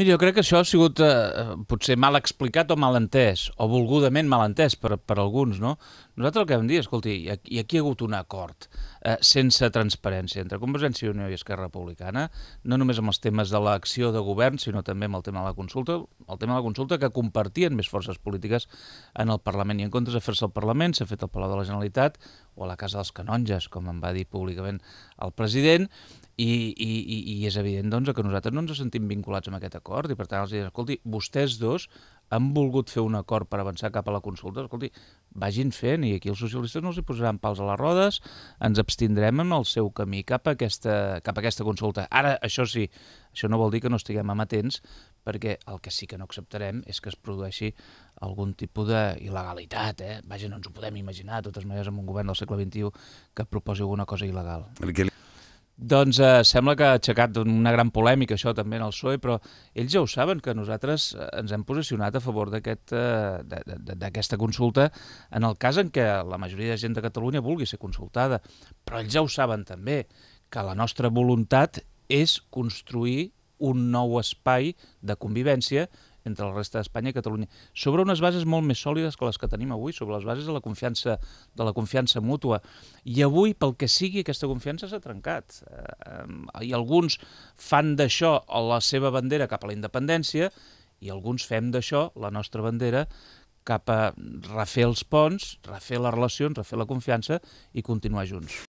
Mira, jo crec que això ha sigut eh, potser mal explicat o mal entès, o volgudament mal entès per, per alguns, no? Nosaltres el que vam dir, escolti, i aquí hi ha hagut un acord eh, sense transparència entre Convergència i Unió i Esquerra Republicana, no només amb els temes de l'acció de govern, sinó també amb el tema de la consulta, el tema de la consulta que compartien més forces polítiques en el Parlament. I en comptes de fer-se al Parlament, s'ha fet al Palau de la Generalitat o a la Casa dels Canonges, com en va dir públicament el president, i, i, i és evident doncs, que nosaltres no ens sentim vinculats amb aquest acord i per tant els diré, escolti, vostès dos han volgut fer un acord per avançar cap a la consulta, escolti, vagin fent i aquí els socialistes no els hi posaran pals a les rodes, ens abstindrem en el seu camí cap a aquesta, cap a aquesta consulta. Ara, això sí, això no vol dir que no estiguem amatents, perquè el que sí que no acceptarem és que es produeixi algun tipus d'il·legalitat, eh? Vaja, no ens ho podem imaginar, de totes maneres, amb un govern del segle XXI que proposi alguna cosa il·legal. Miquel. Doncs eh, sembla que ha aixecat una gran polèmica això també en el PSOE, però ells ja ho saben que nosaltres eh, ens hem posicionat a favor eh, d'aquesta aquest, eh, consulta en el cas en què la majoria de gent de Catalunya vulgui ser consultada. Però ells ja ho saben també, que la nostra voluntat és construir un nou espai de convivència entre la resta d'Espanya i Catalunya, sobre unes bases molt més sòlides que les que tenim avui, sobre les bases de la confiança, de la confiança mútua. I avui, pel que sigui, aquesta confiança s'ha trencat. Eh, I alguns fan d'això la seva bandera cap a la independència i alguns fem d'això la nostra bandera cap a refer els ponts, refer les relacions, refer la confiança i continuar junts.